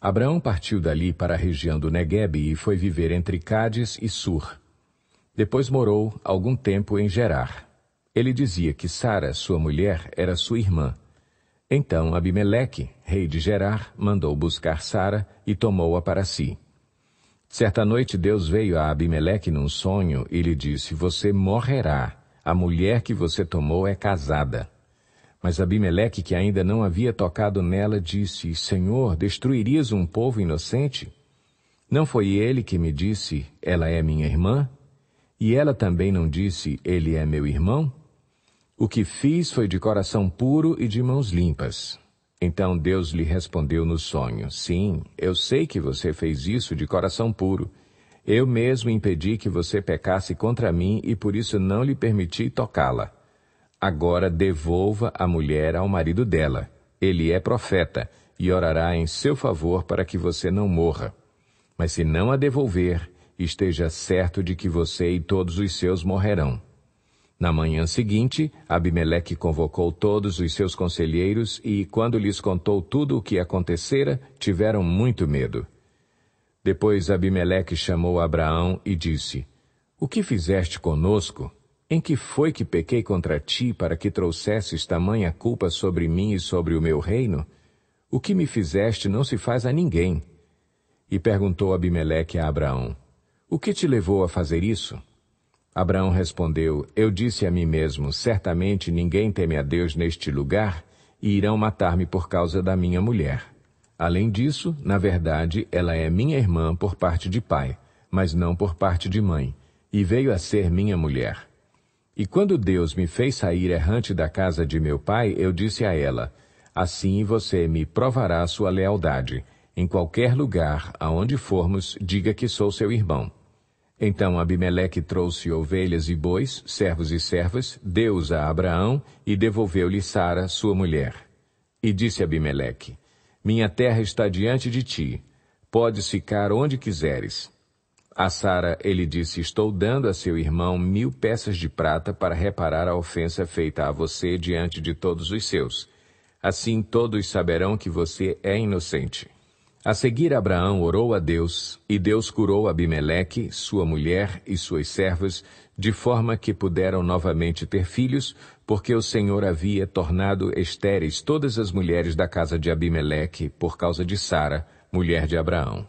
Abraão partiu dali para a região do Neguebe e foi viver entre Cádiz e Sur. Depois morou algum tempo em Gerar. Ele dizia que Sara, sua mulher, era sua irmã. Então Abimeleque, rei de Gerar, mandou buscar Sara e tomou-a para si. Certa noite Deus veio a Abimeleque num sonho e lhe disse: Você morrerá. A mulher que você tomou é casada. Mas Abimeleque, que ainda não havia tocado nela, disse: Senhor, destruirias um povo inocente? Não foi ele que me disse: Ela é minha irmã? E ela também não disse: Ele é meu irmão? O que fiz foi de coração puro e de mãos limpas. Então Deus lhe respondeu no sonho: Sim, eu sei que você fez isso de coração puro. Eu mesmo impedi que você pecasse contra mim e por isso não lhe permiti tocá-la. Agora devolva a mulher ao marido dela. Ele é profeta e orará em seu favor para que você não morra. Mas se não a devolver, esteja certo de que você e todos os seus morrerão. Na manhã seguinte, Abimeleque convocou todos os seus conselheiros e, quando lhes contou tudo o que acontecera, tiveram muito medo. Depois Abimeleque chamou Abraão e disse: O que fizeste conosco? Em que foi que pequei contra ti para que trouxesses tamanha culpa sobre mim e sobre o meu reino? O que me fizeste não se faz a ninguém. E perguntou Abimeleque a Abraão: O que te levou a fazer isso? Abraão respondeu: Eu disse a mim mesmo: Certamente ninguém teme a Deus neste lugar, e irão matar-me por causa da minha mulher. Além disso, na verdade, ela é minha irmã por parte de pai, mas não por parte de mãe, e veio a ser minha mulher. E quando Deus me fez sair errante da casa de meu pai, eu disse a ela: Assim você me provará sua lealdade. Em qualquer lugar aonde formos, diga que sou seu irmão. Então Abimeleque trouxe ovelhas e bois, servos e servas, deu-os a Abraão e devolveu-lhe Sara, sua mulher. E disse Abimeleque: Minha terra está diante de ti. Podes ficar onde quiseres. A Sara, ele disse, estou dando a seu irmão mil peças de prata para reparar a ofensa feita a você diante de todos os seus. Assim todos saberão que você é inocente. A seguir, Abraão orou a Deus, e Deus curou Abimeleque, sua mulher e suas servas, de forma que puderam novamente ter filhos, porque o Senhor havia tornado estéreis todas as mulheres da casa de Abimeleque por causa de Sara, mulher de Abraão.